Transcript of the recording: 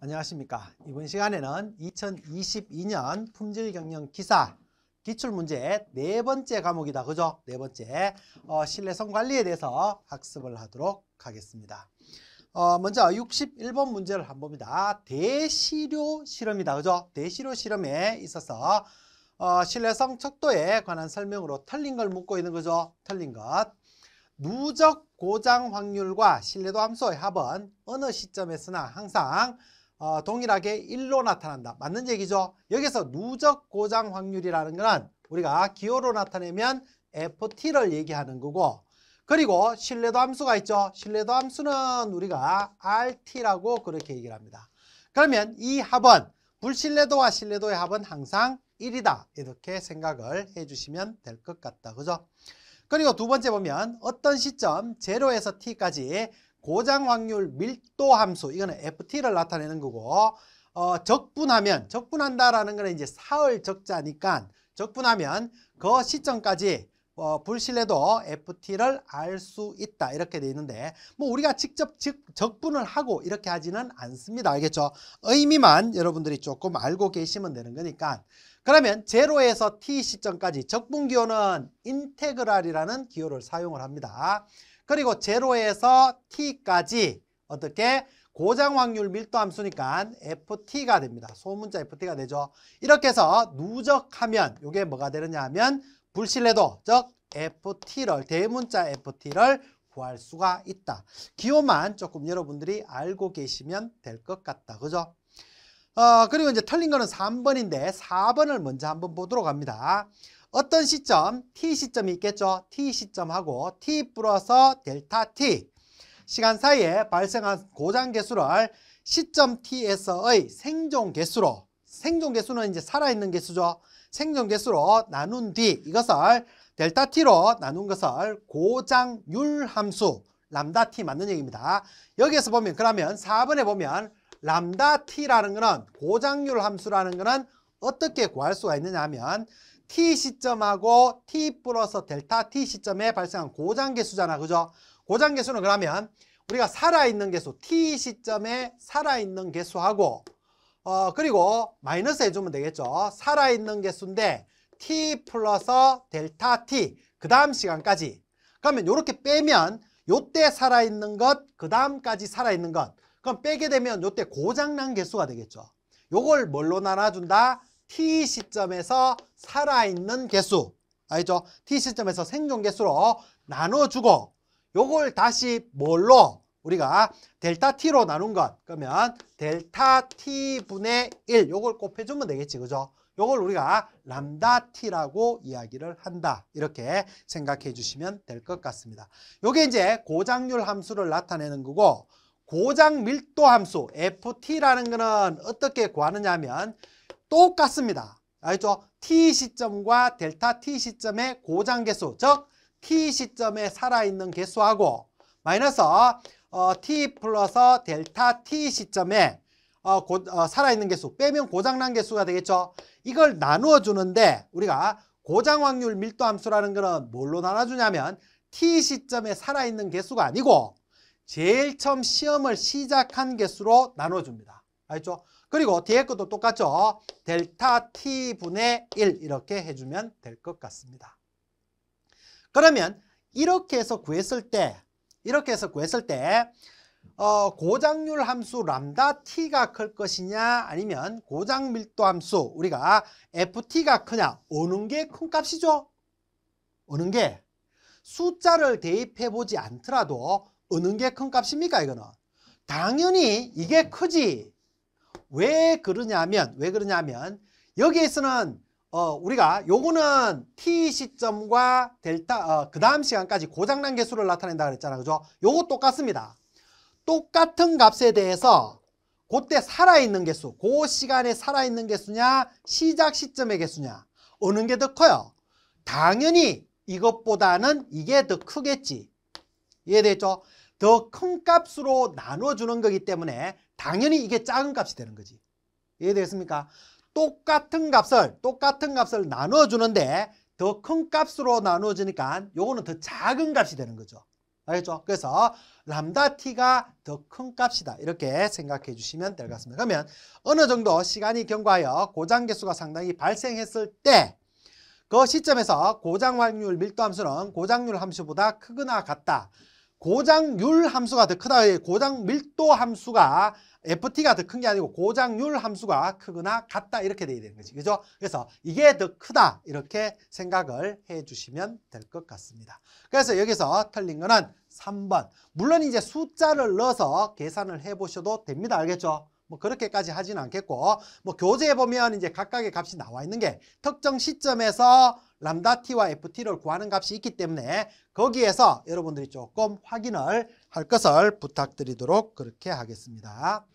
안녕하십니까. 이번 시간에는 2022년 품질경영 기사 기출문제 네 번째 과목이다. 그죠? 네 번째 어, 신뢰성 관리에 대해서 학습을 하도록 하겠습니다. 어, 먼저 61번 문제를 한번 봅니다. 대시료 실험이다. 그죠? 대시료 실험에 있어서 어, 신뢰성 척도에 관한 설명으로 틀린 걸 묻고 있는 거죠. 틀린 것. 누적 고장 확률과 신뢰도 함수의 합은 어느 시점에서나 항상 어, 동일하게 1로 나타난다. 맞는 얘기죠? 여기서 누적 고장 확률이라는 건 우리가 기호로 나타내면 FT를 얘기하는 거고 그리고 신뢰도 함수가 있죠. 신뢰도 함수는 우리가 RT라고 그렇게 얘기를 합니다. 그러면 이 합은 불신뢰도와 신뢰도의 합은 항상 1이다. 이렇게 생각을 해주시면 될 것 같다. 그죠? 그리고 두 번째 보면 어떤 시점 제로에서 T까지 고장 확률 밀도 함수 이거는 FT를 나타내는 거고 어, 적분하면 적분한다라는 거는 이제 사흘 적자니까 적분하면 그 시점까지 어, 불신뢰도 FT를 알 수 있다 이렇게 돼 있는데 뭐 우리가 직접 즉 적분을 하고 이렇게 하지는 않습니다 알겠죠 의미만 여러분들이 조금 알고 계시면 되는 거니까 그러면 제로에서 t 시점까지 적분 기호는 인테그랄이라는 기호를 사용을 합니다 그리고 제로에서 t까지 어떻게 고장 확률 밀도 함수니까 ft가 됩니다. 소문자 ft가 되죠. 이렇게 해서 누적하면 이게 뭐가 되느냐 하면 불신뢰도 즉 ft를 대문자 ft를 구할 수가 있다. 기호만 조금 여러분들이 알고 계시면 될 것 같다. 그죠? 어, 그리고 이제 틀린 거는 3번인데 4번을 먼저 한번 보도록 합니다. 어떤 시점, t 시점이 있겠죠. t 시점하고 t 플러서 델타 t 시간 사이에 발생한 고장 개수를 시점 t에서의 생존 개수로 생존 개수는 이제 살아있는 개수죠. 생존 개수로 나눈 뒤 이것을 델타 t로 나눈 것을 고장률 함수 람다 t 맞는 얘기입니다. 여기에서 보면 그러면 4번에 보면 람다 t라는 거는 고장률 함수라는 거는 어떻게 구할 수가 있느냐 하면 t 시점하고 t 플러스 델타 t 시점에 발생한 고장개수잖아 그죠? 고장개수는 그러면 우리가 살아있는 개수, t 시점에 살아있는 개수하고 어 그리고 마이너스 해주면 되겠죠. 살아있는 개수인데 t 플러스 델타 t 그 다음 시간까지 그러면 이렇게 빼면 요때 살아있는 것, 그 다음까지 살아있는 것 그럼 빼게 되면 요때 고장난 개수가 되겠죠. 요걸 뭘로 나눠준다? t 시점에서 살아있는 개수 알죠? t 시점에서 생존 개수로 나눠주고 요걸 다시 뭘로 우리가 델타 t로 나눈 것 그러면 델타 t 분의 1 요걸 곱해주면 되겠지 그죠? 요걸 우리가 람다 t라고 이야기를 한다 이렇게 생각해 주시면 될 것 같습니다 요게 이제 고장률 함수를 나타내는 거고 고장 밀도 함수 ft라는 거는 어떻게 구하느냐 하면 똑같습니다. 알죠? T 시점과 델타 T 시점의 고장 개수, 즉 T 시점에 살아있는 개수하고 마이너스 어, T 플러스 델타 T 시점에 어, 고, 어, 살아있는 개수 빼면 고장난 개수가 되겠죠. 이걸 나누어 주는데 우리가 고장 확률 밀도 함수라는 거는 뭘로 나눠주냐면 T 시점에 살아있는 개수가 아니고 제일 처음 시험을 시작한 개수로 나눠줍니다. 알죠? 그리고 뒤에 것도 똑같죠. 델타 T분의 1 이렇게 해주면 될 것 같습니다. 그러면 이렇게 해서 구했을 때 이렇게 해서 구했을 때 어, 고장률 함수 람다 t가 클 것이냐 아니면 고장 밀도 함수 우리가 ft가 크냐 오는 게 큰 값이죠? 오는 게 숫자를 대입해 보지 않더라도 어느 게 큰 값입니까 이거는? 당연히 이게 크지 왜 그러냐면 왜 그러냐면 여기에서는 어, 우리가 요거는 t 시점과 델타 어, 그 다음 시간까지 고장난 개수를 나타낸다 그랬잖아 그죠? 요거 똑같습니다. 똑같은 값에 대해서 그때 살아있는 개수, 그 시간에 살아있는 개수냐, 시작 시점의 개수냐, 어느 게더 커요? 당연히 이것보다는 이게 더 크겠지. 이해됐죠? 더 큰 값으로 나눠주는 거기 때문에 당연히 이게 작은 값이 되는 거지. 이해되겠습니까? 똑같은 값을 똑같은 값을 나누어주는데더 큰 값으로 나누어지니까 요거는 더 작은 값이 되는 거죠. 알겠죠? 그래서 람다 t가 더 큰 값이다. 이렇게 생각해 주시면 될 것 같습니다. 그러면 어느 정도 시간이 경과하여 고장 개수가 상당히 발생했을 때 그 시점에서 고장 확률 밀도 함수는 고장률 함수보다 크거나 같다. 고장률 함수가 더 크다. 고장 밀도 함수가 FT가 더 큰 게 아니고 고장률 함수가 크거나 같다 이렇게 돼야 되는 거지. 그죠? 그래서 이게 더 크다 이렇게 생각을 해 주시면 될 것 같습니다. 그래서 여기서 틀린 거는 3번. 물론 이제 숫자를 넣어서 계산을 해 보셔도 됩니다. 알겠죠? 뭐 그렇게까지 하지는 않겠고 뭐 교재에 보면 이제 각각의 값이 나와 있는 게 특정 시점에서 람다 t와 ft를 구하는 값이 있기 때문에 거기에서 여러분들이 조금 확인을 할 것을 부탁드리도록 그렇게 하겠습니다.